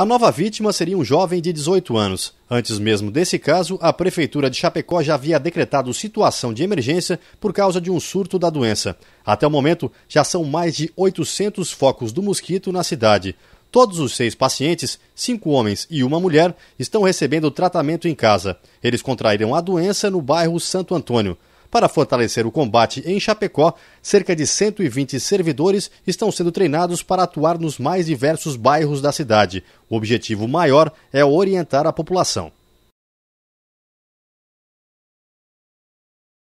A nova vítima seria um jovem de 18 anos. Antes mesmo desse caso, a Prefeitura de Chapecó já havia decretado situação de emergência por causa de um surto da doença. Até o momento, já são mais de 800 focos do mosquito na cidade. Todos os seis pacientes, cinco homens e uma mulher, estão recebendo tratamento em casa. Eles contraíram a doença no bairro Santo Antônio. Para fortalecer o combate em Chapecó, cerca de 120 servidores estão sendo treinados para atuar nos mais diversos bairros da cidade. O objetivo maior é orientar a população.